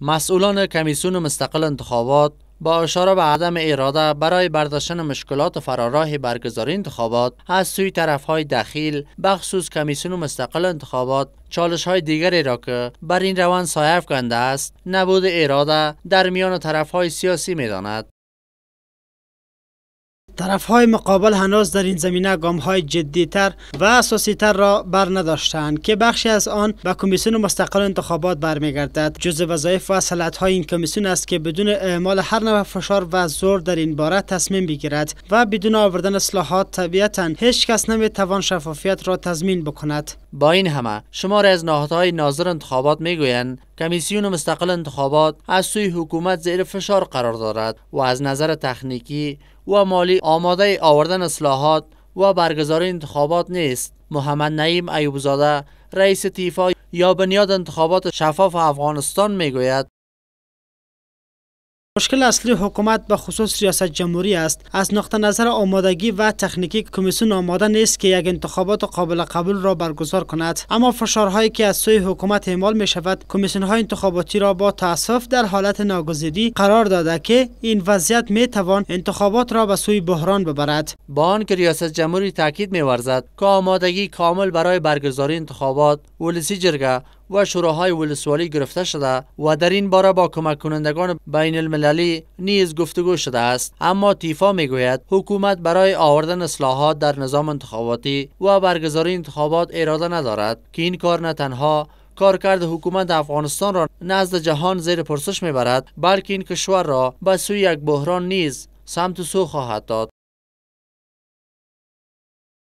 مسئولان کمیسیون مستقل انتخابات با اشاره به عدم اراده برای برداشتن مشکلات فراراه برگزاری انتخابات از سوی طرف های دخیل بخصوص کمیسیون مستقل انتخابات چالش های دیگری را که بر این روان سایه افکنده است نبود اراده در میان طرف های سیاسی می داند طرف های مقابل هنوز در این زمینه گام های جدی تر و اساسی تر را بر نداشتند که بخشی از آن به کمیسیون مستقل انتخابات برمیگردد جز وظایف و صلاحیت های این کمیسیون است که بدون اعمال هر نوع فشار و زور در این باره تصمیم بگیرد و بدون آوردن اصلاحات طبیعتا هیچ کس توان شفافیت را تضمین بکند با این همه شماره از نهادهای ناظر انتخابات میگویند کمیسیون مستقل انتخابات از سوی حکومت زیر فشار قرار دارد و از نظر تکنیکی و مالی آماده آوردن اصلاحات و برگزاری انتخابات نیست محمد نعیم ایوبزاده رئیس تیفا یا بنیاد انتخابات شفاف افغانستان میگوید مشکل اصلی حکومت به خصوص ریاست جمهوری است از نقطه نظر آمادگی و تکنیکی کمیسیون آماده نیست که یک انتخابات قابل قبول را برگزار کند اما فشارهایی که از سوی حکومت اعمال می شود کمیسیون های انتخاباتی را با تاسف در حالت ناگزیری قرار داده که این وضعیت می توان انتخابات را به سوی بحران ببرد با آنکه ریاست جمهوری تاکید می ورزد که آمادگی کامل برای برگزاری انتخابات ولسی جرگه و شوراهای ولسوالی گرفته شده و در این باره با کمک کنندگان بین المللی نیز گفتگو شده است اما تیفا میگوید حکومت برای آوردن اصلاحات در نظام انتخاباتی و برگزاری انتخابات اراده ندارد که این کار نه تنها کارکرد حکومت افغانستان را نزد جهان زیر پرسش میبرد بلکه این کشور را به سوی یک بحران نیز سمت سو خواهد داد